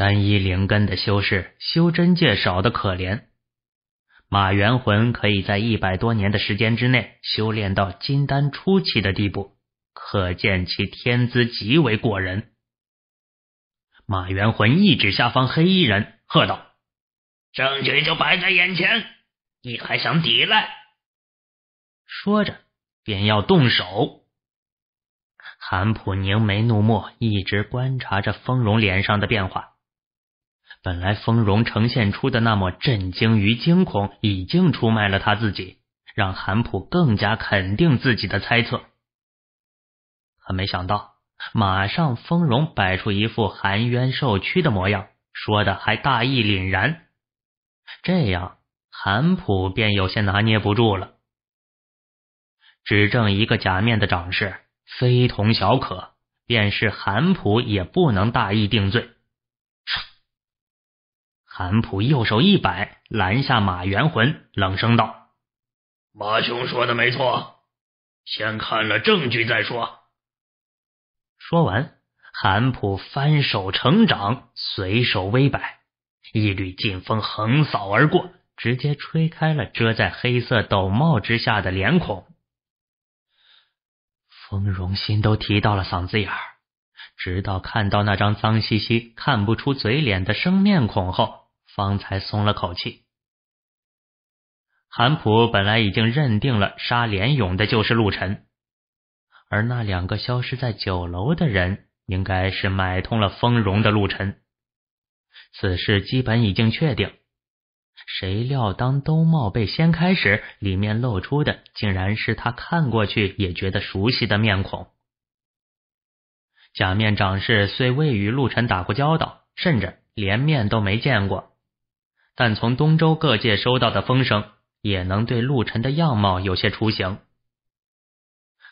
单一灵根的修士，修真界少的可怜。马元魂可以在一百多年的时间之内修炼到金丹初期的地步，可见其天资极为过人。马元魂一指下方黑衣人，喝道：“证据就摆在眼前，你还想抵赖？”说着便要动手。韩普凝眉怒目，一直观察着丰荣脸上的变化。本来丰荣呈现出的那么震惊与惊恐，已经出卖了他自己，让韩普更加肯定自己的猜测。可没想到，马上丰荣摆出一副含冤受屈的模样，说的还大义凛然，这样韩普便有些拿捏不住了。指证一个假面的掌势非同小可，便是韩普也不能大意定罪。韩普右手一摆，拦下马元魂，冷声道：“马兄说的没错，先看了证据再说。”说完，韩普翻手成掌，随手微摆，一缕劲风横扫而过，直接吹开了遮在黑色斗帽之下的脸孔。风荣心都提到了嗓子眼儿，直到看到那张脏兮兮、看不出嘴脸的生面孔后。方才松了口气。韩普本来已经认定了杀连勇的就是陆晨，而那两个消失在酒楼的人，应该是买通了丰荣的陆晨。此事基本已经确定。谁料，当兜帽被掀开时，里面露出的竟然是他看过去也觉得熟悉的面孔。假面掌事虽未与陆晨打过交道，甚至连面都没见过。但从东周各界收到的风声，也能对陆晨的样貌有些雏形。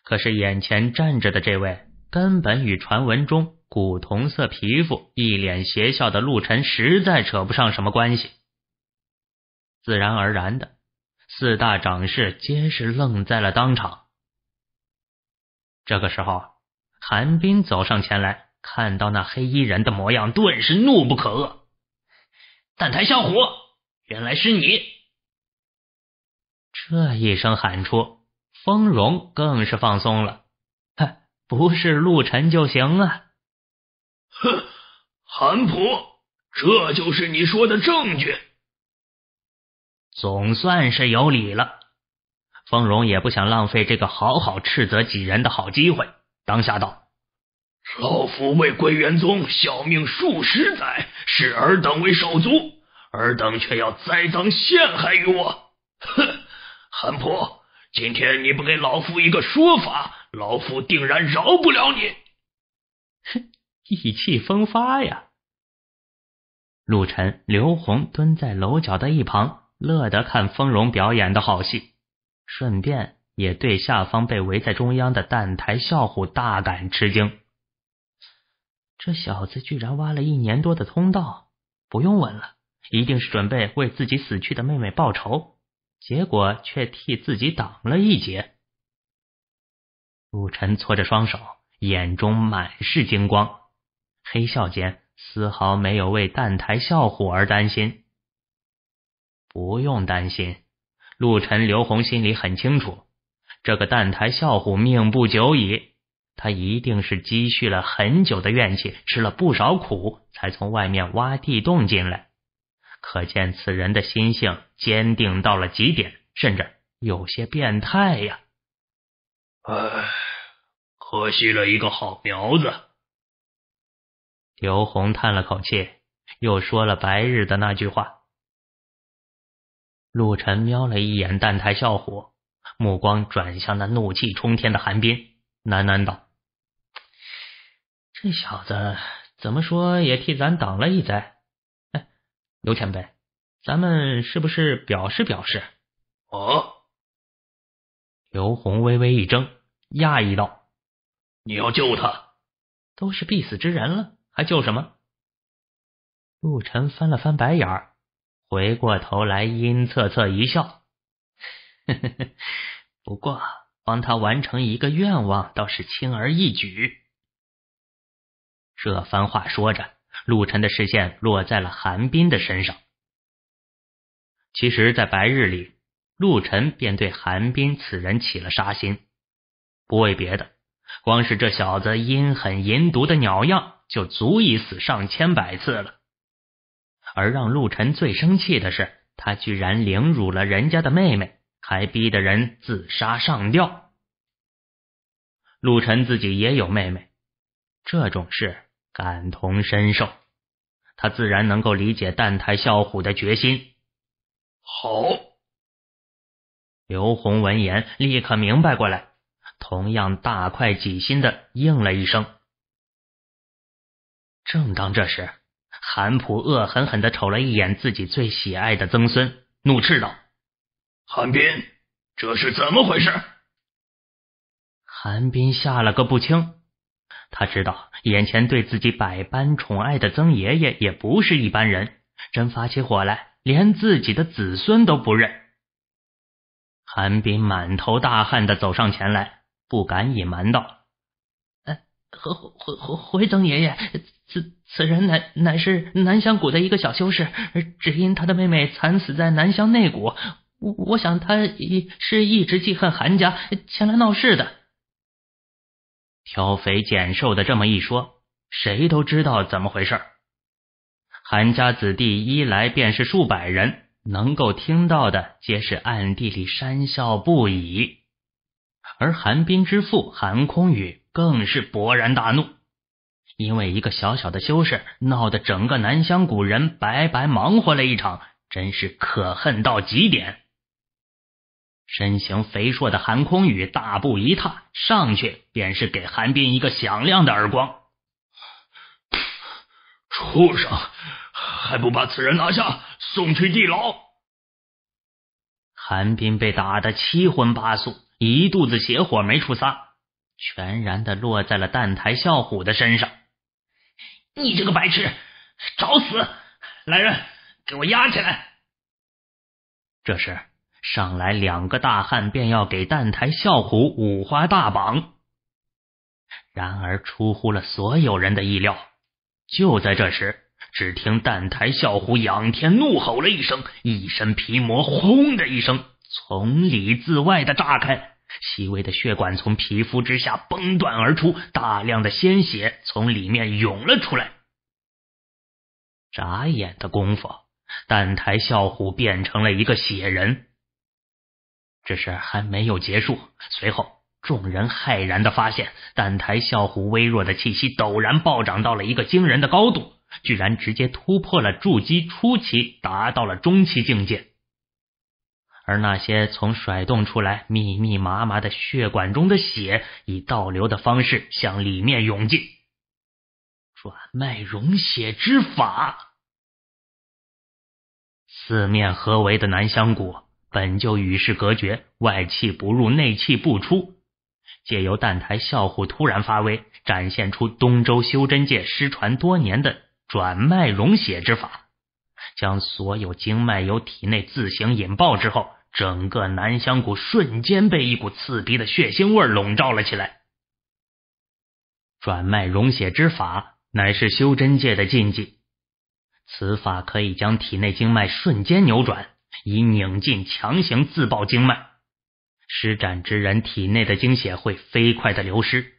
可是眼前站着的这位，根本与传闻中古铜色皮肤、一脸邪笑的陆晨，实在扯不上什么关系。自然而然的，四大掌事皆是愣在了当场。这个时候，韩冰走上前来，看到那黑衣人的模样，顿时怒不可遏。但台笑虎，原来是你！这一声喊出，丰荣更是放松了，哼，不是陆晨就行啊！哼，韩普，这就是你说的证据，总算是有理了。丰荣也不想浪费这个好好斥责几人的好机会，当下道。老夫为归元宗效命数十载，视尔等为手足，尔等却要栽赃陷害于我。哼！韩婆，今天你不给老夫一个说法，老夫定然饶不了你。哼！意气风发呀！陆晨、刘红蹲在楼角的一旁，乐得看丰荣表演的好戏，顺便也对下方被围在中央的澹台笑虎大感吃惊。这小子居然挖了一年多的通道，不用问了，一定是准备为自己死去的妹妹报仇，结果却替自己挡了一劫。陆晨搓着双手，眼中满是精光，黑笑间丝毫没有为蛋台笑虎而担心。不用担心，陆晨刘红心里很清楚，这个蛋台笑虎命不久矣。他一定是积蓄了很久的怨气，吃了不少苦，才从外面挖地洞进来。可见此人的心性坚定到了极点，甚至有些变态呀！唉，可惜了一个好苗子。刘红叹了口气，又说了白日的那句话。陆晨瞄了一眼澹台笑虎，目光转向那怒气冲天的寒冰，喃喃道。这小子怎么说也替咱挡了一灾，哎，刘前辈，咱们是不是表示表示？哦，刘红微微一怔，讶异道：“你要救他？都是必死之人了，还救什么？”陆晨翻了翻白眼，回过头来阴恻恻一笑：“呵呵呵，不过帮他完成一个愿望倒是轻而易举。”这番话说着，陆晨的视线落在了韩冰的身上。其实，在白日里，陆晨便对韩冰此人起了杀心。不为别的，光是这小子阴狠淫毒的鸟样，就足以死上千百次了。而让陆晨最生气的是，他居然凌辱了人家的妹妹，还逼得人自杀上吊。陆晨自己也有妹妹，这种事。感同身受，他自然能够理解澹台笑虎的决心。好，刘洪闻言立刻明白过来，同样大快己心的应了一声。正当这时，韩普恶狠狠的瞅了一眼自己最喜爱的曾孙，怒斥道：“韩斌，这是怎么回事？”韩斌吓了个不轻。他知道眼前对自己百般宠爱的曾爷爷也不是一般人，真发起火来，连自己的子孙都不认。韩冰满头大汗的走上前来，不敢隐瞒道：“回回回回曾爷爷，此此人乃乃是南乡谷的一个小修士，只因他的妹妹惨死在南乡内谷，我我想他是一一直记恨韩家，前来闹事的。”挑肥拣瘦的这么一说，谁都知道怎么回事儿。韩家子弟一来便是数百人，能够听到的皆是暗地里讪笑不已，而韩冰之父韩空宇更是勃然大怒，因为一个小小的修士，闹得整个南乡古人白白忙活了一场，真是可恨到极点。身形肥硕的韩空宇大步一踏上去，便是给韩冰一个响亮的耳光。畜生，还不把此人拿下，送去地牢！韩冰被打得七荤八素，一肚子邪火没处撒，全然的落在了蛋台笑虎的身上。你这个白痴，找死！来人，给我押起来！这是。上来两个大汉便要给蛋台笑虎五花大绑，然而出乎了所有人的意料，就在这时，只听蛋台笑虎仰天怒吼了一声，一身皮膜轰的一声从里自外的炸开，细微的血管从皮肤之下崩断而出，大量的鲜血从里面涌了出来，眨眼的功夫，蛋台笑虎变成了一个血人。这事还没有结束。随后，众人骇然的发现，蛋台笑虎微弱的气息陡然暴涨到了一个惊人的高度，居然直接突破了筑基初期，达到了中期境界。而那些从甩动出来、密密麻麻的血管中的血，以倒流的方式向里面涌进，转脉融血之法。四面合围的南香谷。本就与世隔绝，外气不入，内气不出。借由澹台笑虎突然发威，展现出东周修真界失传多年的转脉融血之法，将所有经脉由体内自行引爆之后，整个南香谷瞬间被一股刺鼻的血腥味笼罩了起来。转脉融血之法乃是修真界的禁忌，此法可以将体内经脉瞬间扭转。以拧劲强行自爆经脉，施展之人体内的精血会飞快的流失。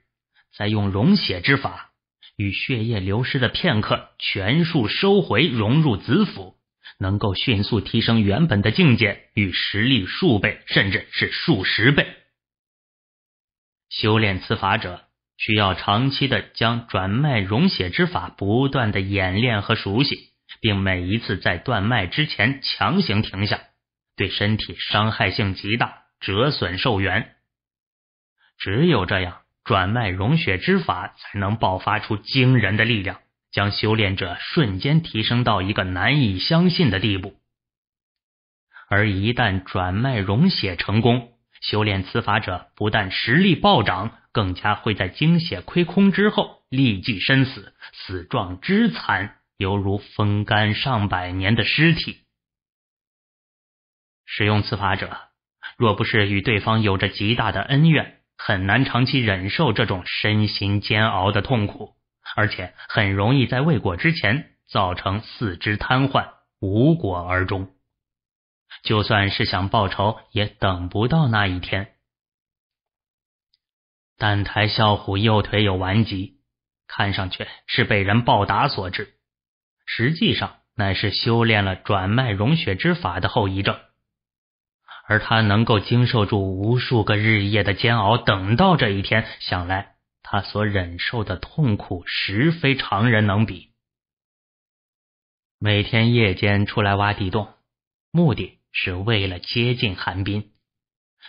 再用融血之法，与血液流失的片刻全数收回，融入子府，能够迅速提升原本的境界与实力数倍，甚至是数十倍。修炼此法者，需要长期的将转脉融血之法不断的演练和熟悉。并每一次在断脉之前强行停下，对身体伤害性极大，折损寿元。只有这样，转脉融血之法才能爆发出惊人的力量，将修炼者瞬间提升到一个难以相信的地步。而一旦转脉融血成功，修炼此法者不但实力暴涨，更加会在精血亏空之后立即身死，死状之惨。犹如风干上百年的尸体。使用此法者，若不是与对方有着极大的恩怨，很难长期忍受这种身心煎熬的痛苦，而且很容易在未果之前造成四肢瘫痪，无果而终。就算是想报仇，也等不到那一天。但台啸虎右腿有顽疾，看上去是被人暴打所致。实际上，乃是修炼了转脉融血之法的后遗症，而他能够经受住无数个日夜的煎熬，等到这一天，想来他所忍受的痛苦，实非常人能比。每天夜间出来挖地洞，目的是为了接近寒冰；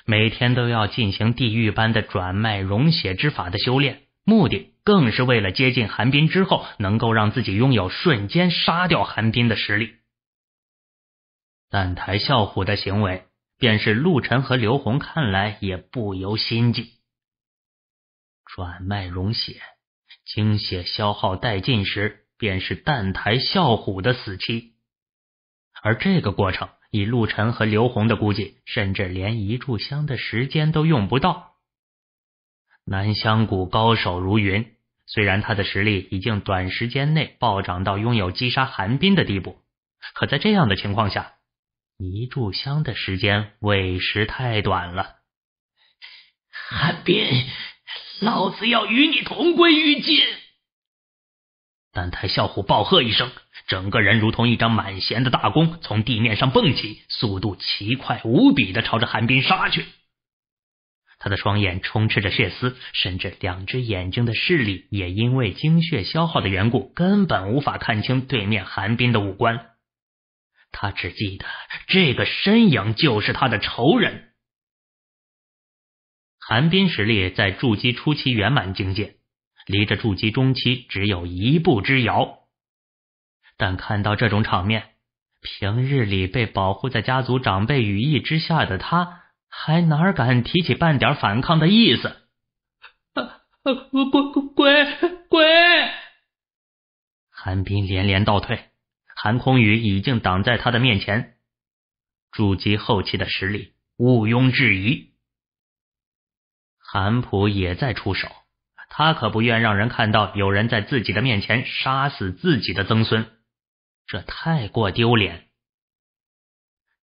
每天都要进行地狱般的转脉融血之法的修炼，目的。更是为了接近寒冰之后，能够让自己拥有瞬间杀掉寒冰的实力。蛋台笑虎的行为，便是陆晨和刘红看来也不由心悸。转脉融血，精血消耗殆尽时，便是蛋台笑虎的死期。而这个过程，以陆晨和刘红的估计，甚至连一炷香的时间都用不到。南香谷高手如云。虽然他的实力已经短时间内暴涨到拥有击杀寒冰的地步，可在这样的情况下，一炷香的时间委实太短了。寒冰，老子要与你同归于尽！丹台笑虎暴喝一声，整个人如同一张满弦的大弓，从地面上蹦起，速度奇快无比的朝着寒冰杀去。他的双眼充斥着血丝，甚至两只眼睛的视力也因为精血消耗的缘故，根本无法看清对面寒冰的五官。他只记得这个身影就是他的仇人。寒冰实力在筑基初期圆满境界，离着筑基中期只有一步之遥。但看到这种场面，平日里被保护在家族长辈羽翼之下的他。还哪敢提起半点反抗的意思？啊啊！鬼鬼鬼！韩冰连连倒退，韩空宇已经挡在他的面前，筑基后期的实力毋庸置疑。韩普也在出手，他可不愿让人看到有人在自己的面前杀死自己的曾孙，这太过丢脸。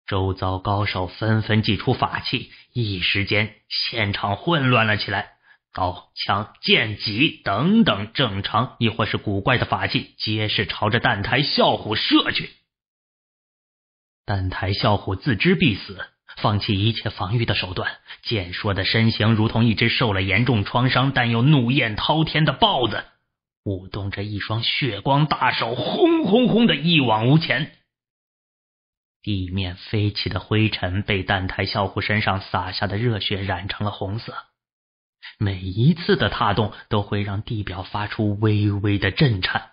周遭高手纷纷祭出法器，一时间现场混乱了起来。刀、枪、剑、戟等等正常亦或是古怪的法器，皆是朝着蛋台笑虎射去。蛋台笑虎自知必死，放弃一切防御的手段，健硕的身形如同一只受了严重创伤但又怒焰滔天的豹子，舞动着一双血光大手，轰轰轰的一往无前。地面飞起的灰尘被蛋台笑虎身上洒下的热血染成了红色，每一次的踏动都会让地表发出微微的震颤。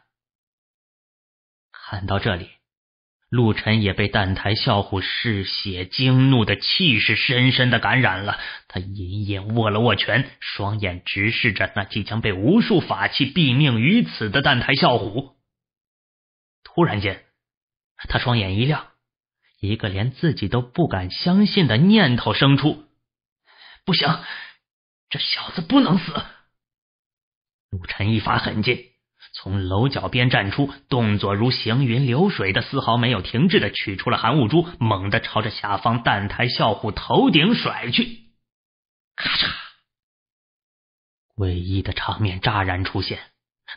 看到这里，陆晨也被蛋台笑虎嗜血惊怒的气势深深的感染了，他隐隐握了握拳，双眼直视着那即将被无数法器毙命于此的蛋台笑虎。突然间，他双眼一亮。一个连自己都不敢相信的念头生出，不行，这小子不能死！陆晨一发狠劲，从楼角边站出，动作如行云流水的，丝毫没有停滞的取出了寒雾珠，猛地朝着下方蛋台笑虎头顶甩去。咔嚓，诡异的场面乍然出现，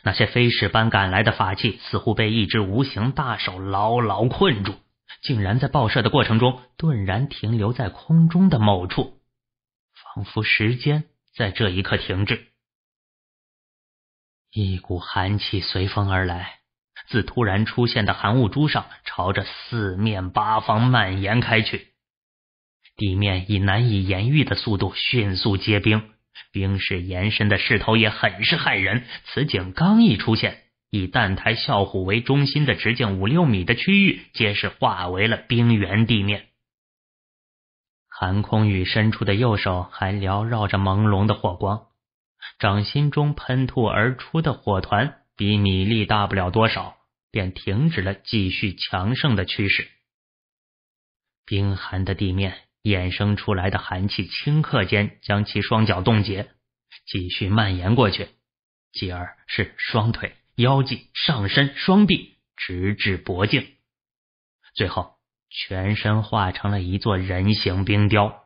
那些飞矢般赶来的法器似乎被一只无形大手牢牢困住。竟然在爆射的过程中，顿然停留在空中的某处，仿佛时间在这一刻停滞。一股寒气随风而来，自突然出现的寒雾珠上，朝着四面八方蔓延开去。地面以难以言喻的速度迅速结冰，冰势延伸的势头也很是骇人。此景刚一出现。以澹台啸虎为中心的直径五六米的区域，皆是化为了冰原地面。韩空宇伸出的右手还缭绕着朦胧的火光，掌心中喷吐而出的火团比米粒大不了多少，便停止了继续强盛的趋势。冰寒的地面衍生出来的寒气，顷刻间将其双脚冻结，继续蔓延过去，继而是双腿。腰际、上身、双臂，直至脖颈，最后全身化成了一座人形冰雕。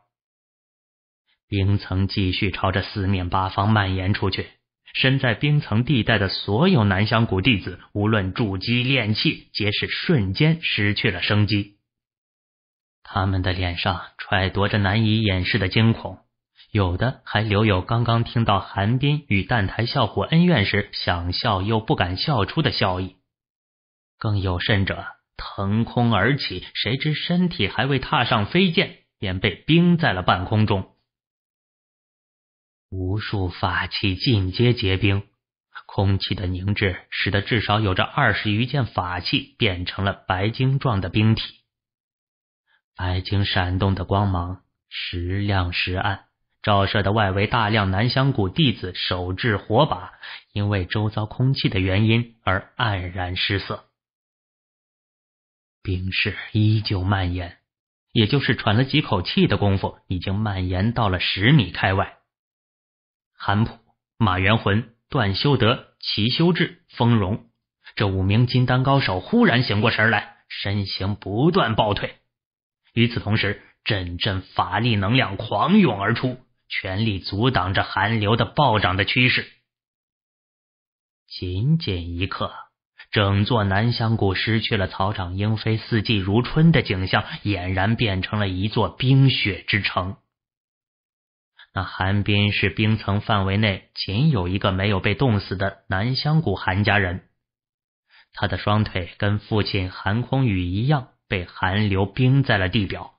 冰层继续朝着四面八方蔓延出去，身在冰层地带的所有南香谷弟子，无论筑基、炼气，皆是瞬间失去了生机。他们的脸上揣度着难以掩饰的惊恐。有的还留有刚刚听到韩冰与澹台笑虎恩怨时想笑又不敢笑出的笑意，更有甚者腾空而起，谁知身体还未踏上飞剑，便被冰在了半空中。无数法器尽皆结冰，空气的凝滞使得至少有着二十余件法器变成了白晶状的冰体，白晶闪动的光芒时亮时暗。照射的外围，大量南香谷弟子手制火把，因为周遭空气的原因而黯然失色。冰势依旧蔓延，也就是喘了几口气的功夫，已经蔓延到了十米开外。韩普、马元魂、段修德、齐修志、丰荣这五名金丹高手忽然醒过神来，身形不断暴退，与此同时，阵阵法力能量狂涌而出。全力阻挡着寒流的暴涨的趋势。仅仅一刻，整座南香谷失去了草长莺飞、四季如春的景象，俨然变成了一座冰雪之城。那寒冰是冰层范围内仅有一个没有被冻死的南香谷韩家人，他的双腿跟父亲韩空宇一样被寒流冰在了地表。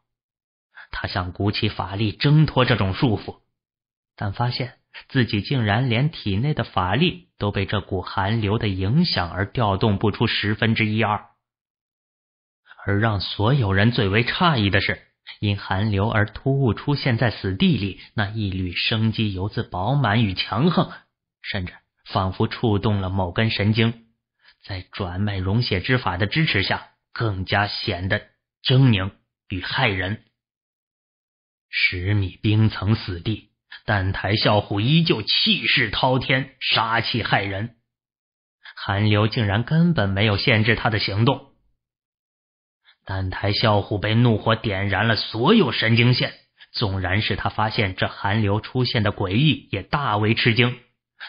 他想鼓起法力挣脱这种束缚，但发现自己竟然连体内的法力都被这股寒流的影响而调动不出十分之一二。而让所有人最为诧异的是，因寒流而突兀出现在死地里那一缕生机，由自饱满与强横，甚至仿佛触动了某根神经，在转脉融血之法的支持下，更加显得狰狞与骇人。十米冰层死地，但台啸虎依旧气势滔天，杀气骇人。寒流竟然根本没有限制他的行动。但台啸虎被怒火点燃了所有神经线，纵然是他发现这寒流出现的诡异，也大为吃惊，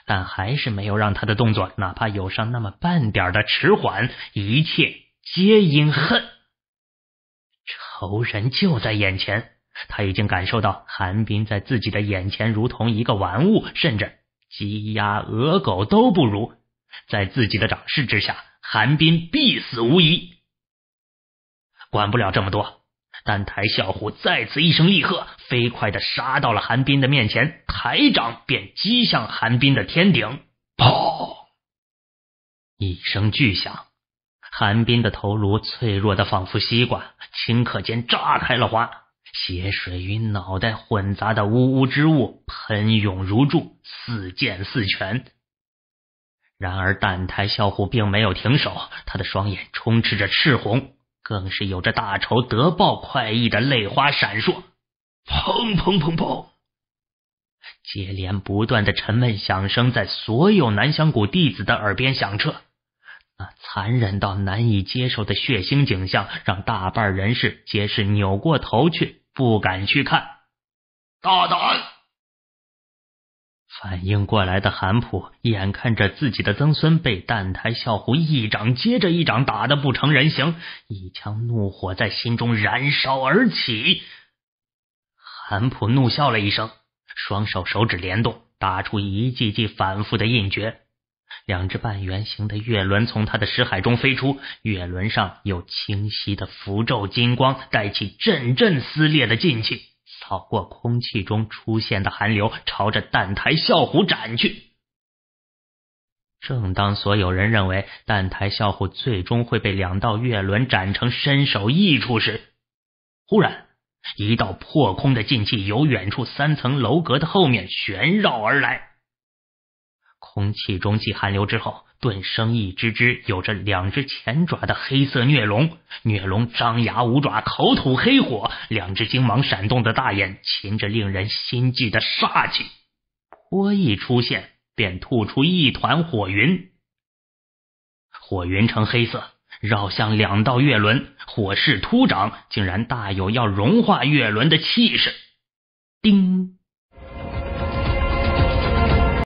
但还是没有让他的动作哪怕有上那么半点的迟缓。一切皆因恨，仇人就在眼前。他已经感受到，韩冰在自己的眼前如同一个玩物，甚至鸡鸭鹅狗都不如。在自己的掌势之下，韩冰必死无疑。管不了这么多，丹台笑虎再次一声厉喝，飞快的杀到了韩冰的面前，抬掌便击向韩冰的天顶。砰！一声巨响，韩冰的头颅脆弱的仿佛西瓜，顷刻间炸开了花。血水与脑袋混杂的呜呜之物喷涌如注，似溅似泉。然而，蛋台笑虎并没有停手，他的双眼充斥着赤红，更是有着大仇得报快意的泪花闪烁。砰砰砰砰，接连不断的沉闷响声在所有南香谷弟子的耳边响彻。那残忍到难以接受的血腥景象，让大半人士皆是扭过头去。不敢去看，大胆！反应过来的韩普，眼看着自己的曾孙被蛋胎笑虎一掌接着一掌打的不成人形，一腔怒火在心中燃烧而起。韩普怒笑了一声，双手手指联动，打出一记记反复的印诀。两只半圆形的月轮从他的识海中飞出，月轮上有清晰的符咒，金光带起阵阵撕裂的劲气，扫过空气中出现的寒流，朝着蛋台啸虎斩去。正当所有人认为蛋台啸虎最终会被两道月轮斩成身首异处时，忽然一道破空的劲气由远处三层楼阁的后面旋绕而来。空气中气寒流之后，顿生一只只有着两只前爪的黑色虐龙。虐龙张牙舞爪，口吐黑火，两只金芒闪动的大眼噙着令人心悸的煞气。波一出现，便吐出一团火云，火云呈黑色，绕向两道月轮，火势突长，竟然大有要融化月轮的气势。叮。